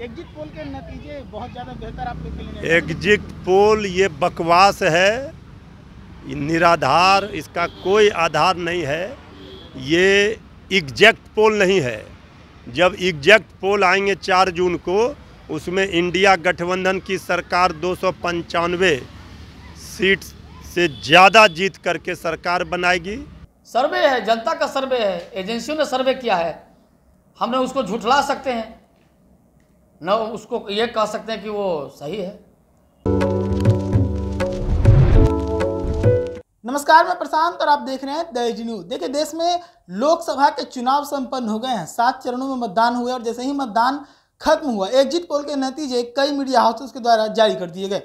exit poll के नतीजे बहुत ज़्यादा बेहतर पोल ये बकवास है निराधार इसका कोई आधार नहीं है ये एग्जैक्ट पोल नहीं है जब एग्जैक्ट पोल आएंगे चार जून को उसमें इंडिया गठबंधन की सरकार दो सीट से ज़्यादा जीत करके सरकार बनाएगी सर्वे है जनता का सर्वे है एजेंसियों ने सर्वे किया है हमने उसको झुठला सकते हैं न उसको ये कह सकते हैं कि वो सही है नमस्कार मैं प्रशांत और आप देख रहे हैं दैज न्यूज देखिए देश में लोकसभा के चुनाव संपन्न हो गए हैं सात चरणों में मतदान हुए और जैसे ही मतदान खत्म हुआ एग्जिट पोल के नतीजे कई मीडिया हाउसेस के द्वारा जारी कर दिए गए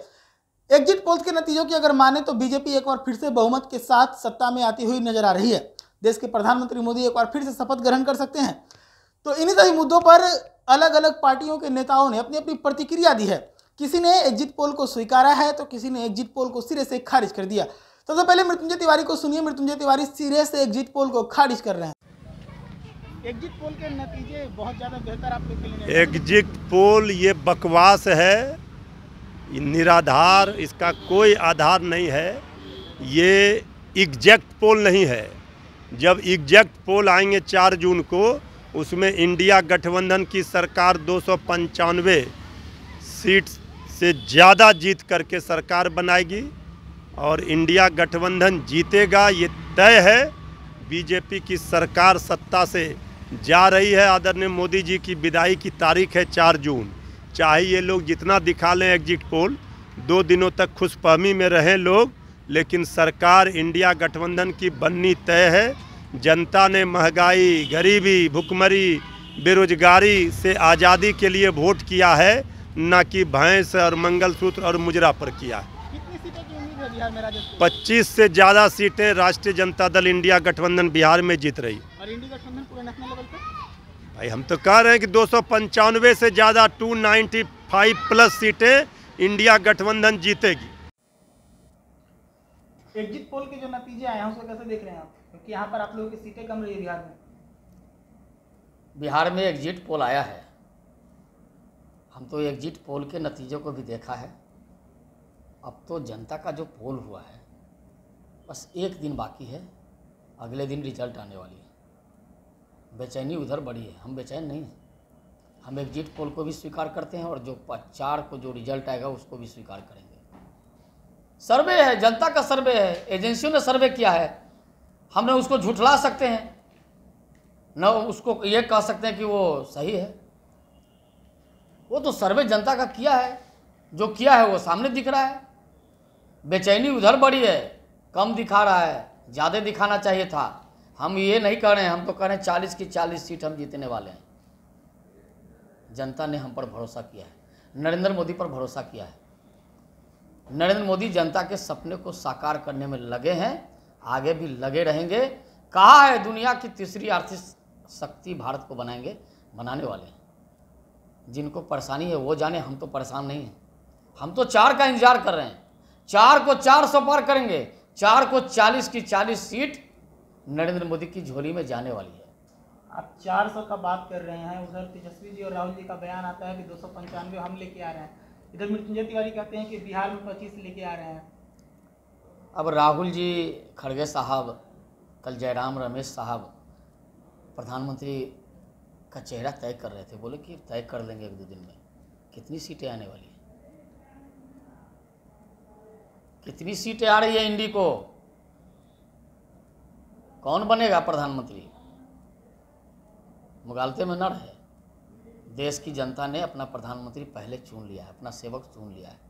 एग्जिट पोल्स के नतीजों की अगर माने तो बीजेपी एक बार फिर से बहुमत के साथ सत्ता में आती हुई नजर आ रही है देश के प्रधानमंत्री मोदी एक बार फिर से शपथ ग्रहण कर सकते हैं तो इन्हीं सभी मुद्दों पर अलग अलग पार्टियों के नेताओं ने अपनी अपनी प्रतिक्रिया दी है किसी ने एग्जिट पोल को स्वीकारा है तो किसी ने एग्जिट पोल को सिरे से खारिज कर दिया सबसे तो पहले मृत्युंजय तिवारी को सुनिए मृत्युंजय तिवारी सिरे से एग्जिट पोल को खारिज कर रहे हैं एग्जिट पोल के नतीजे बहुत ज़्यादा बेहतर आप लोग के लिए एग्जिट पोल ये बकवास है निराधार इसका कोई आधार नहीं है ये एग्जैक्ट पोल नहीं है जब एग्जैक्ट पोल आएंगे चार जून को उसमें इंडिया गठबंधन की सरकार दो सीट से ज़्यादा जीत करके सरकार बनाएगी और इंडिया गठबंधन जीतेगा ये तय है बीजेपी की सरकार सत्ता से जा रही है आदरणीय मोदी जी की विदाई की तारीख है चार जून चाहे ये लोग जितना दिखा लें एग्जिट पोल दो दिनों तक खुशफहमी में रहें लोग लेकिन सरकार इंडिया गठबंधन की बननी तय है जनता ने महंगाई गरीबी भुखमरी बेरोजगारी से आज़ादी के लिए वोट किया है न कि भैंस और मंगलसूत्र और मुजरा पर किया है पच्चीस से ज़्यादा सीटें राष्ट्रीय जनता दल इंडिया गठबंधन बिहार में जीत रही और भाई हम तो कह रहे हैं कि दो से ज़्यादा 295 प्लस सीटें इंडिया गठबंधन जीतेगी एग्जिट पोल के जो नतीजे आए हैं उसको कैसे देख रहे हैं आप क्योंकि यहाँ पर आप लोगों की सीटें कम रही है बिहार में बिहार में एग्जिट पोल आया है हम तो एग्जिट पोल के नतीजों को भी देखा है अब तो जनता का जो पोल हुआ है बस एक दिन बाकी है अगले दिन रिजल्ट आने वाली है बेचैनी उधर बड़ी है हम बेचैन नहीं हैं हम एग्जिट पोल को भी स्वीकार करते हैं और जो चार को जो रिजल्ट आएगा उसको भी स्वीकार करेंगे सर्वे है जनता का सर्वे है एजेंसियों ने सर्वे किया है हमने उसको झुठला सकते हैं न उसको ये कह सकते हैं कि वो सही है वो तो सर्वे जनता का किया है जो किया है वो सामने दिख रहा है बेचैनी उधर बड़ी है कम दिखा रहा है ज़्यादा दिखाना चाहिए था हम ये नहीं कह रहे हैं हम तो कह रहे हैं चालीस की चालीस सीट हम जीतने वाले हैं जनता ने हम पर भरोसा किया है नरेंद्र मोदी पर भरोसा किया है नरेंद्र मोदी जनता के सपने को साकार करने में लगे हैं आगे भी लगे रहेंगे कहा है दुनिया की तीसरी आर्थिक शक्ति भारत को बनाएंगे बनाने वाले हैं जिनको परेशानी है वो जाने हम तो परेशान नहीं हैं हम तो चार का इंतजार कर रहे हैं चार को चार सौ पार करेंगे चार को चालीस की चालीस सीट नरेंद्र मोदी की झोली में जाने वाली है आप सौ का बात कर रहे हैं उधर तेजस्वी जी और राहुल जी का बयान आता है कि दो हम लेके आ रहे हैं इधर मृत्युंजय तिवारी कहते हैं कि बिहार में पच्चीस लेके आ रहे हैं अब राहुल जी खड़गे साहब कल जयराम रमेश साहब प्रधानमंत्री का चेहरा तय कर रहे थे बोले कि तय कर लेंगे एक दो दिन में कितनी सीटें आने वाली हैं कितनी सीटें आ रही है इंडी को कौन बनेगा प्रधानमंत्री मुगालते में न रहे देश की जनता ने अपना प्रधानमंत्री पहले चुन लिया है अपना सेवक चुन लिया है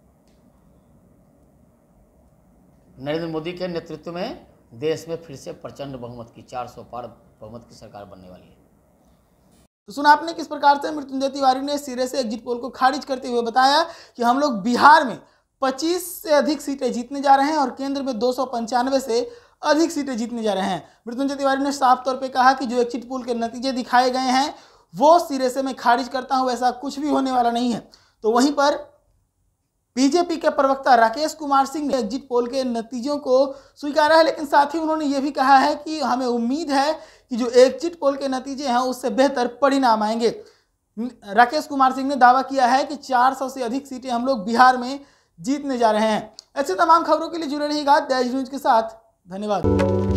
नरेंद्र मोदी के नेतृत्व में देश में फिर से प्रचंड बहुमत की 400 पार बहुमत की सरकार बनने वाली है तो सुना आपने किस प्रकार से मृत्युंजय तिवारी ने सिरे से एग्जिट पोल को खारिज करते हुए बताया कि हम लोग बिहार में 25 से अधिक सीटें जीतने जा रहे हैं और केंद्र में दो से अधिक सीटें जीतने जा रहे हैं मृत्युंजय तिवारी ने साफ तौर पर कहा कि जो एग्जिट पोल के नतीजे दिखाए गए हैं वो सिरे से मैं खारिज करता हूँ ऐसा कुछ भी होने वाला नहीं है तो वहीं पर बीजेपी के प्रवक्ता राकेश कुमार सिंह ने एग्जिट पोल के नतीजों को स्वीकारा है लेकिन साथ ही उन्होंने ये भी कहा है कि हमें उम्मीद है कि जो एग्जिट पोल के नतीजे हैं उससे बेहतर परिणाम आएंगे राकेश कुमार सिंह ने दावा किया है कि 400 से अधिक सीटें हम लोग बिहार में जीतने जा रहे हैं ऐसे तमाम खबरों के लिए जुड़े रहिएगा दैज न्यूज के साथ धन्यवाद